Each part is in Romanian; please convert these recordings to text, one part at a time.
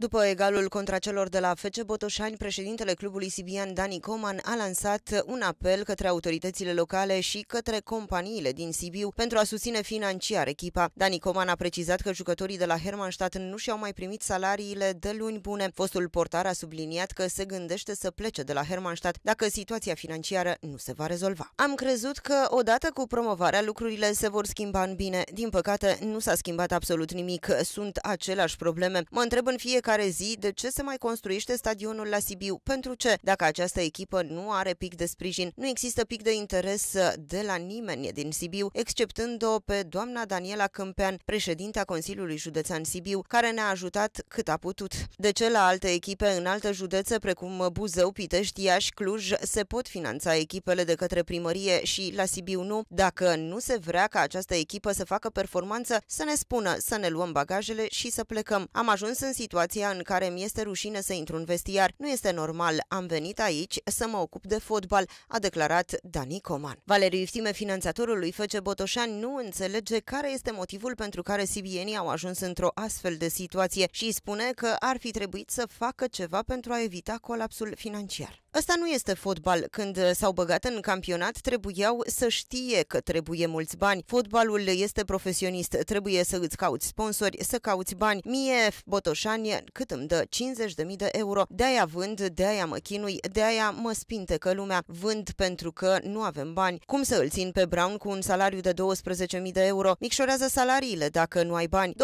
După egalul contra celor de la FC Botoșani, președintele clubului Sibian Dani Coman a lansat un apel către autoritățile locale și către companiile din Sibiu pentru a susține financiar echipa. Dani Coman a precizat că jucătorii de la Hermannstadt nu și-au mai primit salariile de luni bune. Fostul portar a subliniat că se gândește să plece de la Hermannstadt dacă situația financiară nu se va rezolva. Am crezut că odată cu promovarea lucrurile se vor schimba în bine. Din păcate, nu s-a schimbat absolut nimic. Sunt aceleași probleme. Mă întreb în fiecare fiecare zi de ce se mai construiește stadionul la Sibiu. Pentru ce? Dacă această echipă nu are pic de sprijin, nu există pic de interes de la nimeni din Sibiu, exceptând-o pe doamna Daniela Câmpean, președinta Consiliului Județean Sibiu, care ne-a ajutat cât a putut. De ce la alte echipe în alte județe, precum Buzău, Pitești, Iași, Cluj, se pot finanța echipele de către primărie și la Sibiu nu? Dacă nu se vrea ca această echipă să facă performanță, să ne spună, să ne luăm bagajele și să plecăm. Am ajuns în situație situația în care mi este rușine să intru în vestiar. Nu este normal. Am venit aici să mă ocup de fotbal, a declarat Dani Coman. Valeriu Iftime, finanțatorul lui Fece Botoșani, nu înțelege care este motivul pentru care sibienii au ajuns într-o astfel de situație și spune că ar fi trebuit să facă ceva pentru a evita colapsul financiar. Asta nu este fotbal. Când s-au băgat în campionat, trebuiau să știe că trebuie mulți bani. Fotbalul este profesionist, trebuie să îți cauți sponsori, să cauți bani. Mie, Botoșani, cât îmi dă 50.000 de euro, de-aia vând, de-aia mă chinui, de-aia mă spinte că lumea vând pentru că nu avem bani. Cum să îl țin pe Brown cu un salariu de 12.000 de euro? Micșorează salariile dacă nu ai bani.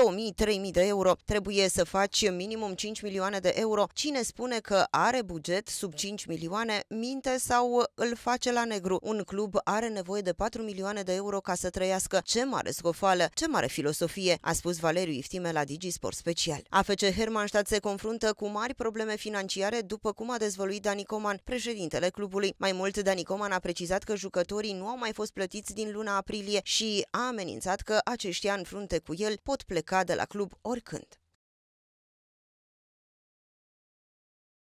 2.000, 3.000 de euro. Trebuie să faci minimum 5 milioane de euro. Cine spune că are buget sub 5 milioane, minte sau îl face la negru. Un club are nevoie de 4 milioane de euro ca să trăiască. Ce mare scofală, ce mare filosofie, a spus Valeriu Iftime la Digi Sport Special. AFC Hermann stat se confruntă cu mari probleme financiare, după cum a dezvăluit Dani Coman, președintele clubului. Mai mult, Dani Coman a precizat că jucătorii nu au mai fost plătiți din luna aprilie și a amenințat că aceștia în frunte cu el pot pleca de la club oricând.